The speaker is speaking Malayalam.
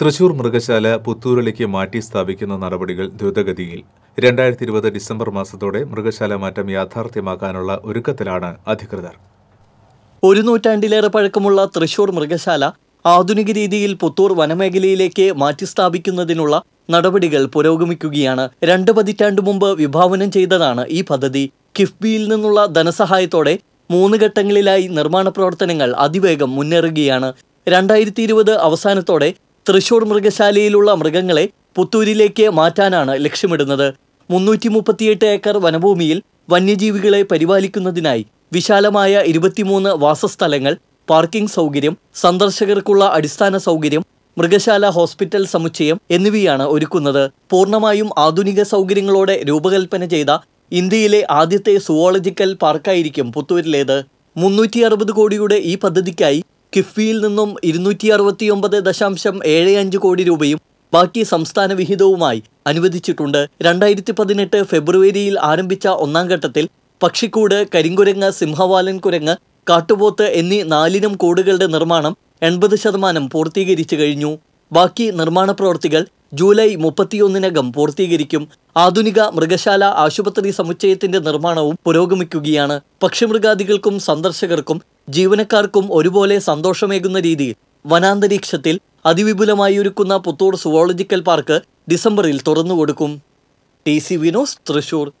തൃശൂർ മൃഗശാല പുത്തൂരിലേക്ക് മാറ്റി സ്ഥാപിക്കുന്ന നടപടികൾ ദ്രുതഗതിയിൽ രണ്ടായിരത്തി ഇരുപത് ഡിസംബർ മാസത്തോടെ മൃഗശാല മാറ്റം യാഥാർത്ഥ്യമാക്കാനുള്ള ഒരുക്കത്തിലാണ് അധികൃതർ ഒരു നൂറ്റാണ്ടിലേറെ പഴക്കമുള്ള തൃശൂർ മൃഗശാല ആധുനിക രീതിയിൽ പുത്തൂർ വനമേഖലയിലേക്ക് മാറ്റി സ്ഥാപിക്കുന്നതിനുള്ള നടപടികൾ പുരോഗമിക്കുകയാണ് രണ്ട് പതിറ്റാണ്ട് മുമ്പ് വിഭാവനം ചെയ്തതാണ് ഈ പദ്ധതി കിഫ്ബിയിൽ നിന്നുള്ള ധനസഹായത്തോടെ മൂന്ന് ഘട്ടങ്ങളിലായി നിർമ്മാണ പ്രവർത്തനങ്ങൾ അതിവേഗം മുന്നേറുകയാണ് രണ്ടായിരത്തി ഇരുപത് അവസാനത്തോടെ തൃശൂർ മൃഗശാലയിലുള്ള മൃഗങ്ങളെ പുത്തൂരിലേക്ക് മാറ്റാനാണ് ലക്ഷ്യമിടുന്നത് മുന്നൂറ്റി മുപ്പത്തിയെട്ട് ഏക്കർ വനഭൂമിയിൽ വന്യജീവികളെ പരിപാലിക്കുന്നതിനായി വിശാലമായ ഇരുപത്തിമൂന്ന് വാസസ്ഥലങ്ങൾ പാർക്കിംഗ് സൗകര്യം സന്ദർശകർക്കുള്ള അടിസ്ഥാന സൗകര്യം മൃഗശാല ഹോസ്പിറ്റൽ സമുച്ചയം എന്നിവയാണ് ഒരുക്കുന്നത് പൂർണ്ണമായും ആധുനിക സൗകര്യങ്ങളോടെ രൂപകൽപ്പന ചെയ്ത ഇന്ത്യയിലെ ആദ്യത്തെ സുവോളജിക്കൽ പാർക്കായിരിക്കും പുത്തൂരിലേത് മുന്നൂറ്റി അറുപത് കോടിയുടെ ഈ പദ്ധതിക്കായി കിഫ്ബിയിൽ നിന്നും ഇരുന്നൂറ്റി അറുപത്തിയൊമ്പത് ദശാംശം ഏഴ് അഞ്ച് കോടി രൂപയും ബാക്കി സംസ്ഥാന വിഹിതവുമായി അനുവദിച്ചിട്ടുണ്ട് രണ്ടായിരത്തി പതിനെട്ട് ഫെബ്രുവരിയിൽ ആരംഭിച്ച ഒന്നാം ഘട്ടത്തിൽ പക്ഷിക്കൂട് കരിങ്കുരങ്ങ് സിംഹവാലൻ കുരങ്ങ് കാട്ടുപോത്ത് എന്നീ നാലിനം കൂടുകളുടെ നിർമ്മാണം എൺപത് ശതമാനം പൂർത്തീകരിച്ചു കഴിഞ്ഞു ബാക്കി നിർമ്മാണ പ്രവൃത്തികൾ ജൂലൈ മുപ്പത്തിയൊന്നിനകം പൂർത്തീകരിക്കും ആധുനിക മൃഗശാല ആശുപത്രി സമുച്ചയത്തിന്റെ നിർമ്മാണവും പുരോഗമിക്കുകയാണ് പക്ഷിമൃഗാദികൾക്കും സന്ദർശകർക്കും ജീവനക്കാർക്കും ഒരുപോലെ സന്തോഷമേകുന്ന രീതിയിൽ വനാന്തരീക്ഷത്തിൽ അതിവിപുലമായി ഒരുക്കുന്ന പുത്തൂർ സുവോളജിക്കൽ പാർക്ക് ഡിസംബറിൽ തുറന്നുകൊടുക്കും ടി സി വിനോസ് തൃശൂർ